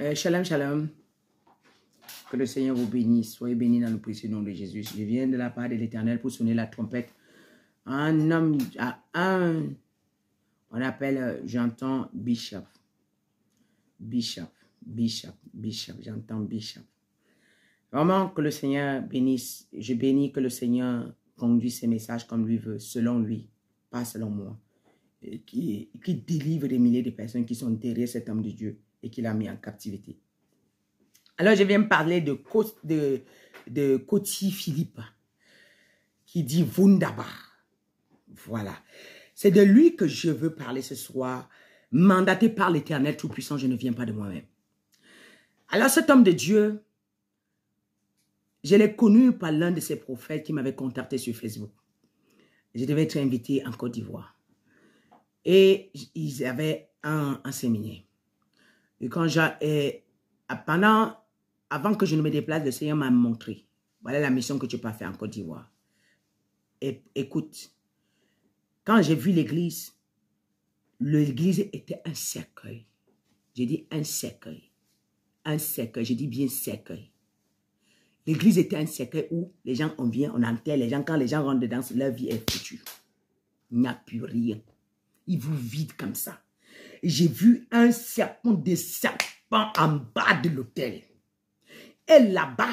Euh, shalom, shalom. Que le Seigneur vous bénisse. Soyez bénis dans le précieux nom de Jésus. Je viens de la part de l'Éternel pour sonner la trompette. Un homme, à un, on appelle, euh, j'entends bishop. Bishop, bishop, bishop, j'entends bishop. Vraiment que le Seigneur bénisse. Je bénis que le Seigneur conduise ses messages comme lui veut, selon lui, pas selon moi qui, qui délivre des milliers de personnes qui sont derrière cet homme de Dieu et qui l'a mis en captivité. Alors, je viens parler de, de, de Philippe, qui dit Wundabar. Voilà. C'est de lui que je veux parler ce soir, mandaté par l'Éternel Tout-Puissant, je ne viens pas de moi-même. Alors, cet homme de Dieu, je l'ai connu par l'un de ses prophètes qui m'avait contacté sur Facebook. Je devais être invité en Côte d'Ivoire. Et ils avaient un, séminaire. Et quand j'ai, pendant, avant que je ne me déplace, le Seigneur m'a montré. Voilà la mission que tu peux faire en Côte d'Ivoire. Et, écoute, quand j'ai vu l'église, l'église était un cercueil. J'ai dit un cercueil. Un cercueil, j'ai dit bien cercueil. L'église était un cercueil où les gens, on vient, on enterre les gens. Quand les gens rentrent dedans, leur vie est foutue. Il n'y a plus rien. Il vous vide comme ça. J'ai vu un serpent des serpents en bas de l'hôtel. Et là-bas,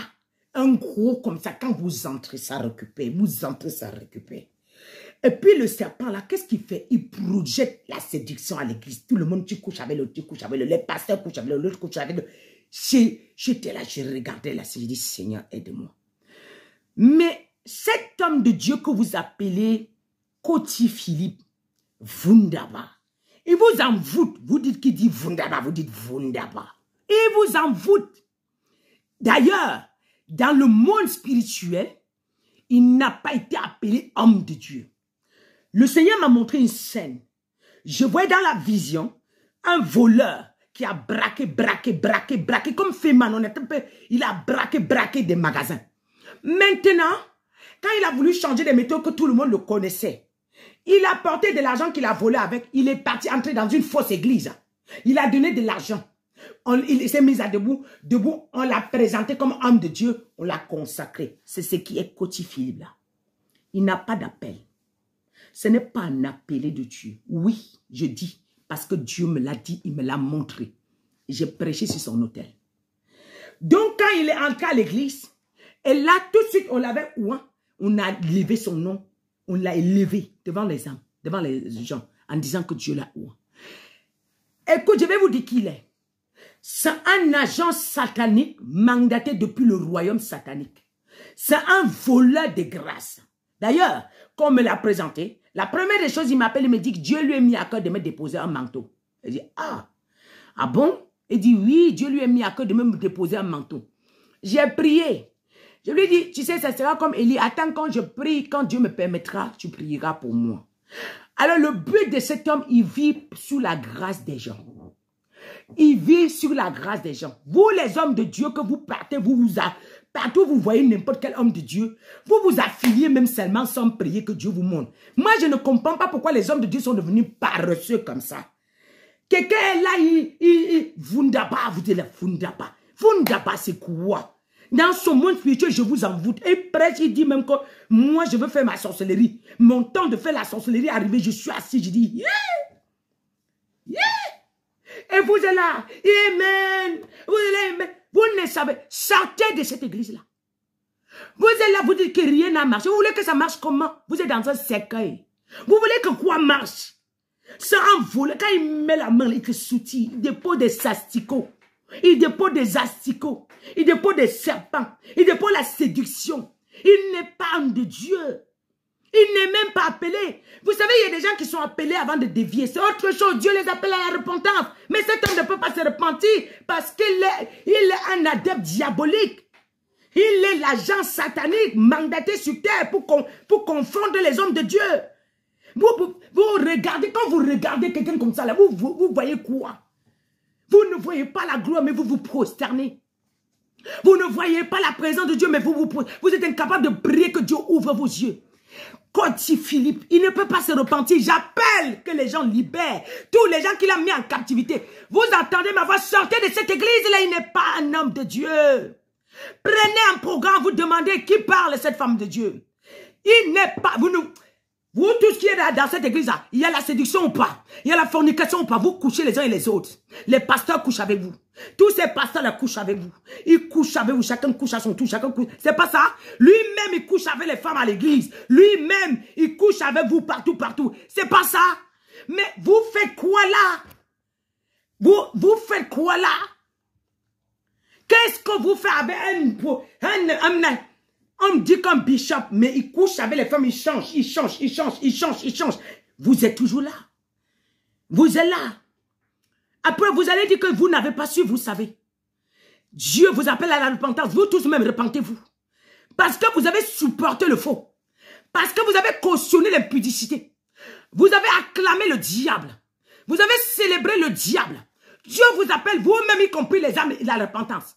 un gros comme ça, quand vous entrez, ça récupère. Vous entrez, ça récupère. Et puis le serpent là, qu'est-ce qu'il fait Il projette la séduction à l'église. Tout le monde, tu couches avec le, tu couches avec le, les pasteurs couchent avec le, l'autre couche avec le. J'étais là, je regardais là, je dis Seigneur, aide-moi. Mais cet homme de Dieu que vous appelez côté Philippe, Vundaba, Il vous en Vous dites qui dit Wunderbar, vous dites Wunderbar. Il vous en D'ailleurs, dans le monde spirituel, il n'a pas été appelé homme de Dieu. Le Seigneur m'a montré une scène. Je voyais dans la vision un voleur qui a braqué, braqué, braqué, braqué, comme Feman, on un peu, il a braqué, braqué des magasins. Maintenant, quand il a voulu changer de méthodes que tout le monde le connaissait, il a porté de l'argent qu'il a volé avec. Il est parti entrer dans une fausse église. Il a donné de l'argent. il s'est mis à debout. Debout, on l'a présenté comme homme de Dieu. On l'a consacré. C'est ce qui est cotifiable. Il n'a pas d'appel. Ce n'est pas un appelé de Dieu. Oui, je dis, parce que Dieu me l'a dit, il me l'a montré. J'ai prêché sur son hôtel. Donc, quand il est entré à l'église, et là, tout de suite, on l'avait où? On a élevé son nom. On l'a élevé devant les hommes, devant les gens, en disant que Dieu l'a oué. Écoute, je vais vous dire qui il est. C'est un agent satanique mandaté depuis le royaume satanique. C'est un voleur de grâce. D'ailleurs, quand on me l'a présenté, la première des choses, il m'appelle et me dit que Dieu lui a mis à cœur de me déposer un manteau. Il dit, ah, ah bon? Il dit, oui, Dieu lui a mis à cœur de me déposer un manteau. J'ai prié. Je lui dis, tu sais, ça sera comme Élie. Attends, quand je prie, quand Dieu me permettra, tu prieras pour moi. Alors, le but de cet homme, il vit sous la grâce des gens. Il vit sur la grâce des gens. Vous, les hommes de Dieu, que vous partez, vous vous partout vous voyez n'importe quel homme de Dieu, vous vous affiliez même seulement sans prier que Dieu vous montre. Moi, je ne comprends pas pourquoi les hommes de Dieu sont devenus paresseux comme ça. Quelqu'un est là, il, il, il, pas, vous dites là, ne pas c'est quoi? Dans son monde futur, je vous envoûte. Et presque, il dit même que moi, je veux faire ma sorcellerie. Mon temps de faire la sorcellerie est arrivé. Je suis assis, je dis, Et vous êtes là, Amen. Vous êtes là, Vous ne savez, sortez de cette église-là. Vous êtes là, vous dites que rien n'a marché. Vous voulez que ça marche comment Vous êtes dans un cercueil. Vous voulez que quoi marche Ça envole. Quand il met la main, il te soutient. Il dépose des sasticots. Il dépose des asticots. Il dépose des serpents. Il dépose la séduction. Il n'est pas un de Dieu. Il n'est même pas appelé. Vous savez, il y a des gens qui sont appelés avant de dévier. C'est autre chose. Dieu les appelle à la repentance. Mais cet homme ne peut pas se repentir parce qu'il est, il est un adepte diabolique. Il est l'agent satanique mandaté sur terre pour, pour confondre les hommes de Dieu. Vous, vous, regardez, quand vous regardez quelqu'un comme ça, là, vous, vous voyez quoi vous ne voyez pas la gloire, mais vous vous prosternez. Vous ne voyez pas la présence de Dieu, mais vous vous, vous êtes incapable de prier que Dieu ouvre vos yeux. Quand Philippe, il ne peut pas se repentir. J'appelle que les gens libèrent. Tous les gens qu'il a mis en captivité. Vous entendez ma voix, sortez de cette église-là, il n'est pas un homme de Dieu. Prenez un programme, vous demandez qui parle cette femme de Dieu. Il n'est pas, vous nous, vous ce qui est dans cette église-là, il y a la séduction ou pas, il y a la fornication ou pas, vous couchez les uns et les autres. Les pasteurs couchent avec vous. Tous ces pasteurs-là couchent avec vous. Ils couchent avec vous, chacun couche à son tour, chacun couche. C'est pas ça Lui-même, il couche avec les femmes à l'église. Lui-même, il couche avec vous partout, partout. C'est pas ça Mais vous faites quoi là vous, vous faites quoi là Qu'est-ce que vous faites avec un, un, on me dit qu'un bishop, mais il couche avec les femmes, il change, il change, il change, il change, il change. Vous êtes toujours là. Vous êtes là. Après, vous allez dire que vous n'avez pas su, vous savez. Dieu vous appelle à la repentance. Vous tous même, repentez-vous. Parce que vous avez supporté le faux. Parce que vous avez cautionné l'impudicité. Vous avez acclamé le diable. Vous avez célébré le diable. Dieu vous appelle, vous-même y compris les âmes, la repentance.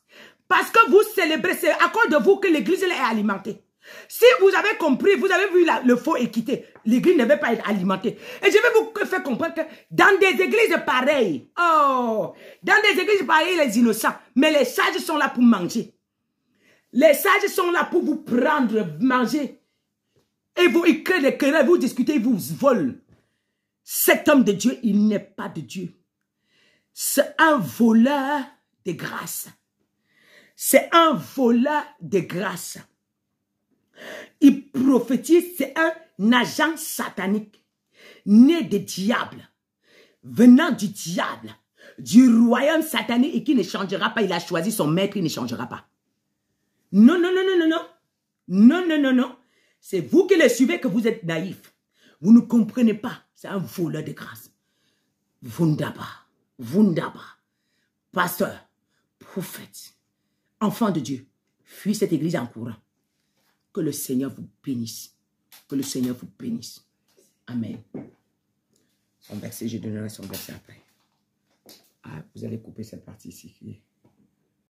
Parce que vous célébrez, c'est à cause de vous que l'église est alimentée. Si vous avez compris, vous avez vu le faux équité, l'église ne veut pas être alimentée. Et je vais vous faire comprendre que dans des églises pareilles, oh, dans des églises pareilles, les innocents, mais les sages sont là pour manger. Les sages sont là pour vous prendre, manger. Et vous, ils créent des querelles, vous discutez, ils vous volent. Cet homme de Dieu, il n'est pas de Dieu. C'est un voleur de grâces c'est un voleur de grâce. Il prophétise, c'est un agent satanique, né des diables, venant du diable, du royaume satanique et qui ne changera pas. Il a choisi son maître, il ne changera pas. Non, non, non, non, non, non. Non, non, non, non. C'est vous qui le suivez que vous êtes naïf. Vous ne comprenez pas. C'est un voleur de grâce. Vundaba, Vundaba, pasteur, prophète. Enfants de Dieu, fuis cette église en courant. Que le Seigneur vous bénisse. Que le Seigneur vous bénisse. Amen. Son verset, je donnerai son verset après. Ah, vous allez couper cette partie ici.